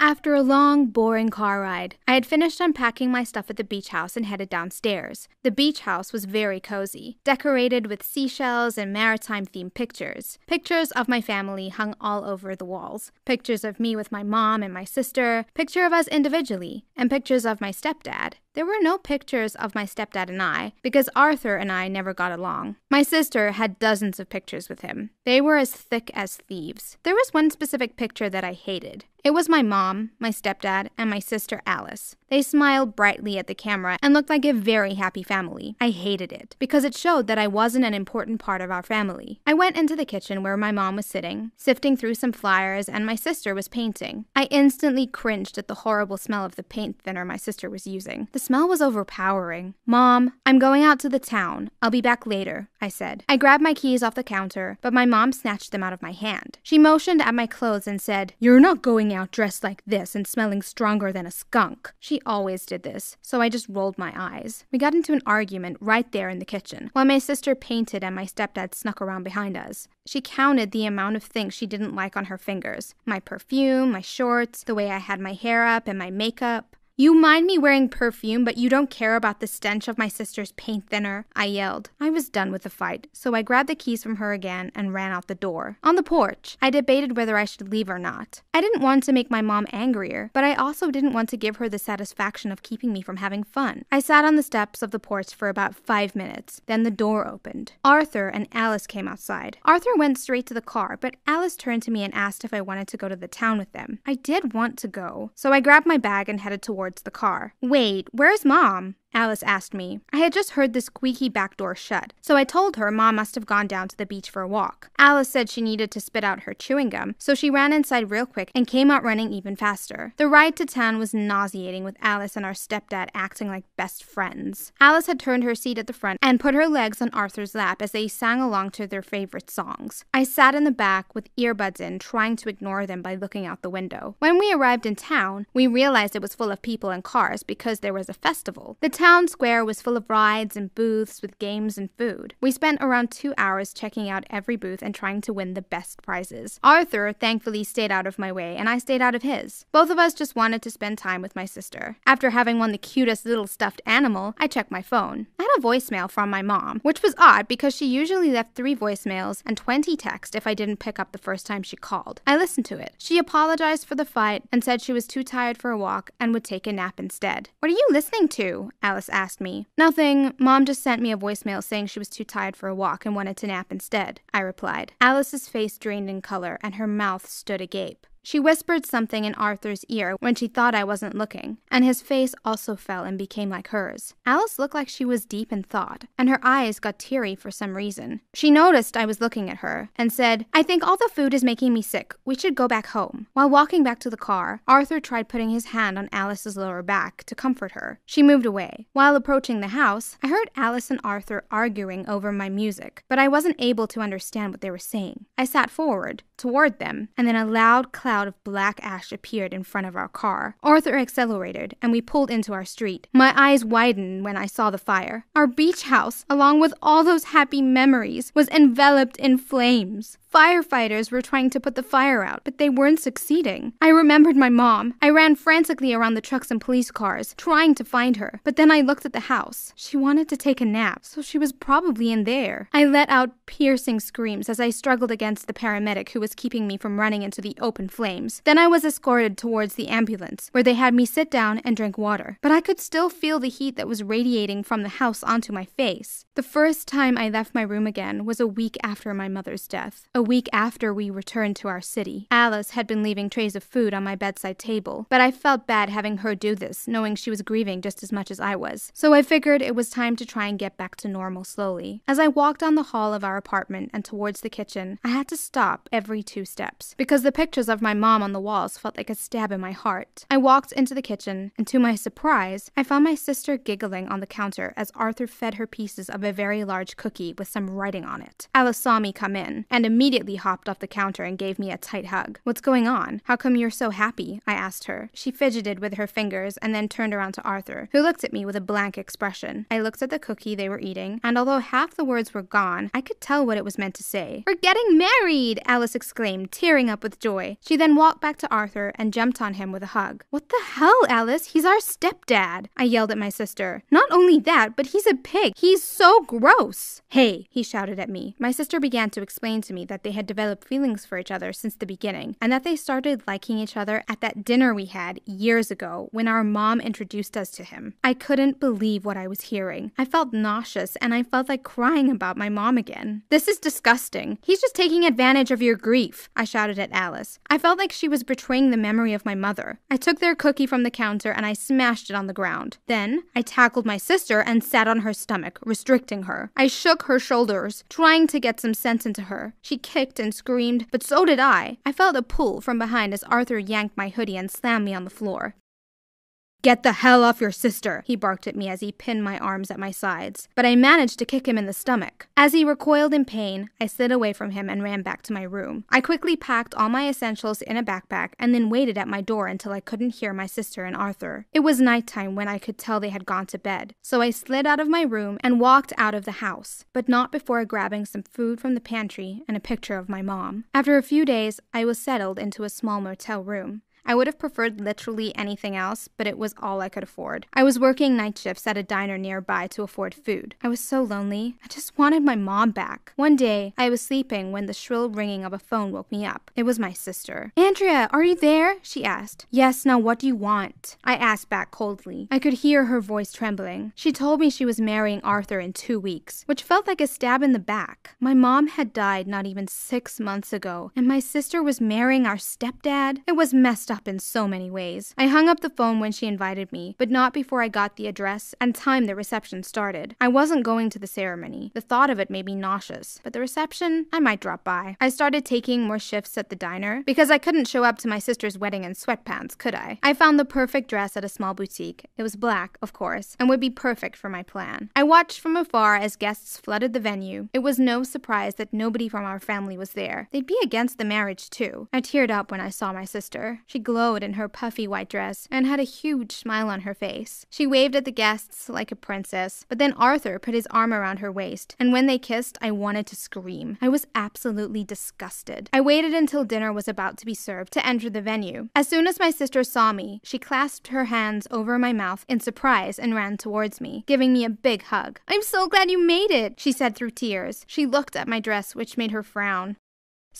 After a long, boring car ride, I had finished unpacking my stuff at the beach house and headed downstairs. The beach house was very cozy, decorated with seashells and maritime themed pictures. Pictures of my family hung all over the walls, pictures of me with my mom and my sister, picture of us individually, and pictures of my stepdad. There were no pictures of my stepdad and I, because Arthur and I never got along. My sister had dozens of pictures with him. They were as thick as thieves. There was one specific picture that I hated. It was my mom, my stepdad, and my sister Alice. They smiled brightly at the camera and looked like a very happy family. I hated it because it showed that I wasn't an important part of our family. I went into the kitchen where my mom was sitting, sifting through some flyers, and my sister was painting. I instantly cringed at the horrible smell of the paint thinner my sister was using. The smell was overpowering. Mom, I'm going out to the town. I'll be back later, I said. I grabbed my keys off the counter, but my mom snatched them out of my hand. She motioned at my clothes and said, You're not going out dressed like this and smelling stronger than a skunk. She always did this, so I just rolled my eyes. We got into an argument right there in the kitchen, while my sister painted and my stepdad snuck around behind us. She counted the amount of things she didn't like on her fingers my perfume, my shorts, the way I had my hair up, and my makeup. You mind me wearing perfume, but you don't care about the stench of my sister's paint thinner, I yelled. I was done with the fight, so I grabbed the keys from her again and ran out the door. On the porch, I debated whether I should leave or not. I didn't want to make my mom angrier, but I also didn't want to give her the satisfaction of keeping me from having fun. I sat on the steps of the porch for about five minutes, then the door opened. Arthur and Alice came outside. Arthur went straight to the car, but Alice turned to me and asked if I wanted to go to the town with them. I did want to go, so I grabbed my bag and headed towards towards the car. Wait, where's Mom? Alice asked me. I had just heard the squeaky back door shut, so I told her Mom must have gone down to the beach for a walk. Alice said she needed to spit out her chewing gum, so she ran inside real quick and came out running even faster. The ride to town was nauseating with Alice and our stepdad acting like best friends. Alice had turned her seat at the front and put her legs on Arthur's lap as they sang along to their favorite songs. I sat in the back with earbuds in, trying to ignore them by looking out the window. When we arrived in town, we realized it was full of people and cars because there was a festival. The town square was full of rides and booths with games and food. We spent around two hours checking out every booth and trying to win the best prizes. Arthur thankfully stayed out of my way, and I stayed out of his. Both of us just wanted to spend time with my sister. After having won the cutest little stuffed animal, I checked my phone. I had a voicemail from my mom, which was odd because she usually left three voicemails and 20 texts if I didn't pick up the first time she called. I listened to it. She apologized for the fight and said she was too tired for a walk and would take a nap instead. What are you listening to? Alice asked me. Nothing. Mom just sent me a voicemail saying she was too tired for a walk and wanted to nap instead, I replied. Alice's face drained in color and her mouth stood agape. She whispered something in Arthur's ear when she thought I wasn't looking, and his face also fell and became like hers. Alice looked like she was deep in thought, and her eyes got teary for some reason. She noticed I was looking at her and said, I think all the food is making me sick. We should go back home. While walking back to the car, Arthur tried putting his hand on Alice's lower back to comfort her. She moved away. While approaching the house, I heard Alice and Arthur arguing over my music, but I wasn't able to understand what they were saying. I sat forward, toward them, and then a loud clap cloud of black ash appeared in front of our car. Arthur accelerated, and we pulled into our street. My eyes widened when I saw the fire. Our beach house, along with all those happy memories, was enveloped in flames. Firefighters were trying to put the fire out, but they weren't succeeding. I remembered my mom. I ran frantically around the trucks and police cars, trying to find her, but then I looked at the house. She wanted to take a nap, so she was probably in there. I let out piercing screams as I struggled against the paramedic who was keeping me from running into the open flames. Then I was escorted towards the ambulance, where they had me sit down and drink water. But I could still feel the heat that was radiating from the house onto my face. The first time I left my room again was a week after my mother's death. A week after we returned to our city, Alice had been leaving trays of food on my bedside table, but I felt bad having her do this, knowing she was grieving just as much as I was, so I figured it was time to try and get back to normal slowly. As I walked down the hall of our apartment and towards the kitchen, I had to stop every two steps, because the pictures of my mom on the walls felt like a stab in my heart. I walked into the kitchen, and to my surprise, I found my sister giggling on the counter as Arthur fed her pieces of a very large cookie with some writing on it. Alice saw me come in, and immediately immediately hopped off the counter and gave me a tight hug. What's going on? How come you're so happy? I asked her. She fidgeted with her fingers and then turned around to Arthur, who looked at me with a blank expression. I looked at the cookie they were eating, and although half the words were gone, I could tell what it was meant to say. We're getting married! Alice exclaimed, tearing up with joy. She then walked back to Arthur and jumped on him with a hug. What the hell, Alice? He's our stepdad! I yelled at my sister. Not only that, but he's a pig. He's so gross! Hey, he shouted at me. My sister began to explain to me that that they had developed feelings for each other since the beginning, and that they started liking each other at that dinner we had years ago when our mom introduced us to him. I couldn't believe what I was hearing. I felt nauseous and I felt like crying about my mom again. This is disgusting. He's just taking advantage of your grief, I shouted at Alice. I felt like she was betraying the memory of my mother. I took their cookie from the counter and I smashed it on the ground. Then I tackled my sister and sat on her stomach, restricting her. I shook her shoulders, trying to get some sense into her. She kicked and screamed, but so did I. I felt a pull from behind as Arthur yanked my hoodie and slammed me on the floor. Get the hell off your sister, he barked at me as he pinned my arms at my sides, but I managed to kick him in the stomach. As he recoiled in pain, I slid away from him and ran back to my room. I quickly packed all my essentials in a backpack and then waited at my door until I couldn't hear my sister and Arthur. It was nighttime when I could tell they had gone to bed, so I slid out of my room and walked out of the house, but not before grabbing some food from the pantry and a picture of my mom. After a few days, I was settled into a small motel room. I would have preferred literally anything else, but it was all I could afford. I was working night shifts at a diner nearby to afford food. I was so lonely. I just wanted my mom back. One day, I was sleeping when the shrill ringing of a phone woke me up. It was my sister. Andrea, are you there? She asked. Yes, now what do you want? I asked back coldly. I could hear her voice trembling. She told me she was marrying Arthur in two weeks, which felt like a stab in the back. My mom had died not even six months ago, and my sister was marrying our stepdad. It was messed up up in so many ways. I hung up the phone when she invited me, but not before I got the address and time the reception started. I wasn't going to the ceremony. The thought of it made me nauseous, but the reception, I might drop by. I started taking more shifts at the diner because I couldn't show up to my sister's wedding in sweatpants, could I? I found the perfect dress at a small boutique. It was black, of course, and would be perfect for my plan. I watched from afar as guests flooded the venue. It was no surprise that nobody from our family was there. They'd be against the marriage, too. I teared up when I saw my sister. She she glowed in her puffy white dress and had a huge smile on her face. She waved at the guests like a princess, but then Arthur put his arm around her waist, and when they kissed, I wanted to scream. I was absolutely disgusted. I waited until dinner was about to be served to enter the venue. As soon as my sister saw me, she clasped her hands over my mouth in surprise and ran towards me, giving me a big hug. I'm so glad you made it, she said through tears. She looked at my dress, which made her frown.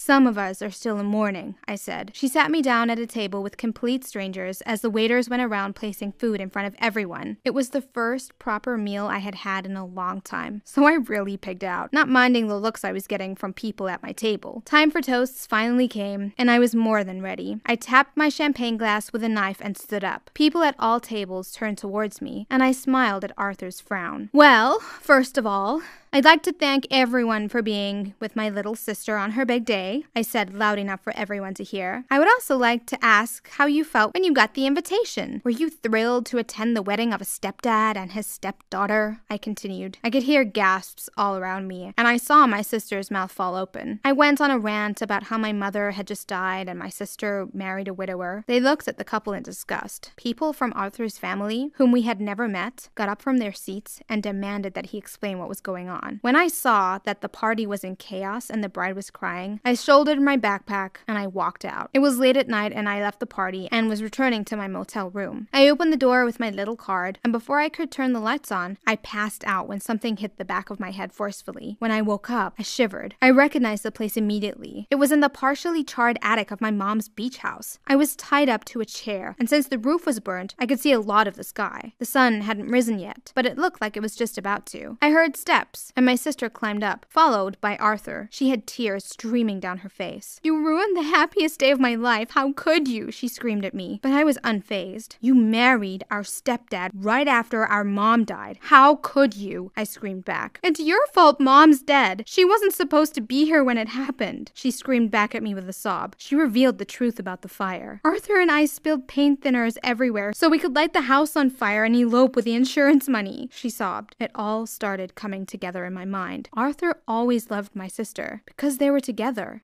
Some of us are still in mourning, I said. She sat me down at a table with complete strangers as the waiters went around placing food in front of everyone. It was the first proper meal I had had in a long time, so I really pigged out, not minding the looks I was getting from people at my table. Time for toasts finally came, and I was more than ready. I tapped my champagne glass with a knife and stood up. People at all tables turned towards me, and I smiled at Arthur's frown. Well, first of all, I'd like to thank everyone for being with my little sister on her big day, I said loud enough for everyone to hear. I would also like to ask how you felt when you got the invitation. Were you thrilled to attend the wedding of a stepdad and his stepdaughter? I continued. I could hear gasps all around me, and I saw my sister's mouth fall open. I went on a rant about how my mother had just died and my sister married a widower. They looked at the couple in disgust. People from Arthur's family, whom we had never met, got up from their seats and demanded that he explain what was going on on. When I saw that the party was in chaos and the bride was crying, I shouldered my backpack and I walked out. It was late at night and I left the party and was returning to my motel room. I opened the door with my little card, and before I could turn the lights on, I passed out when something hit the back of my head forcefully. When I woke up, I shivered. I recognized the place immediately. It was in the partially charred attic of my mom's beach house. I was tied up to a chair, and since the roof was burnt, I could see a lot of the sky. The sun hadn't risen yet, but it looked like it was just about to. I heard steps and my sister climbed up, followed by Arthur. She had tears streaming down her face. You ruined the happiest day of my life. How could you? She screamed at me. But I was unfazed. You married our stepdad right after our mom died. How could you? I screamed back. It's your fault mom's dead. She wasn't supposed to be here when it happened. She screamed back at me with a sob. She revealed the truth about the fire. Arthur and I spilled paint thinners everywhere so we could light the house on fire and elope with the insurance money. She sobbed. It all started coming together together in my mind. Arthur always loved my sister because they were together.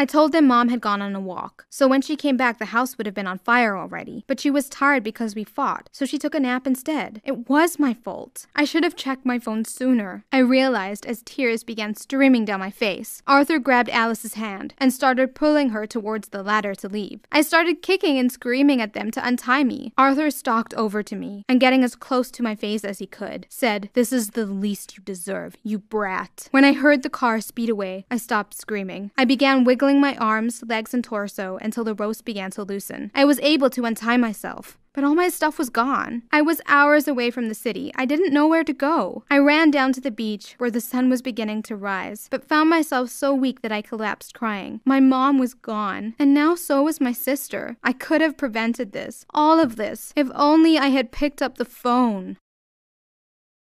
I told them mom had gone on a walk, so when she came back, the house would have been on fire already, but she was tired because we fought, so she took a nap instead. It was my fault. I should have checked my phone sooner. I realized as tears began streaming down my face. Arthur grabbed Alice's hand and started pulling her towards the ladder to leave. I started kicking and screaming at them to untie me. Arthur stalked over to me and, getting as close to my face as he could, said, This is the least you deserve, you brat. When I heard the car speed away, I stopped screaming. I began wiggling my arms, legs, and torso until the ropes began to loosen. I was able to untie myself. But all my stuff was gone. I was hours away from the city. I didn't know where to go. I ran down to the beach where the sun was beginning to rise, but found myself so weak that I collapsed crying. My mom was gone, and now so was my sister. I could have prevented this, all of this, if only I had picked up the phone.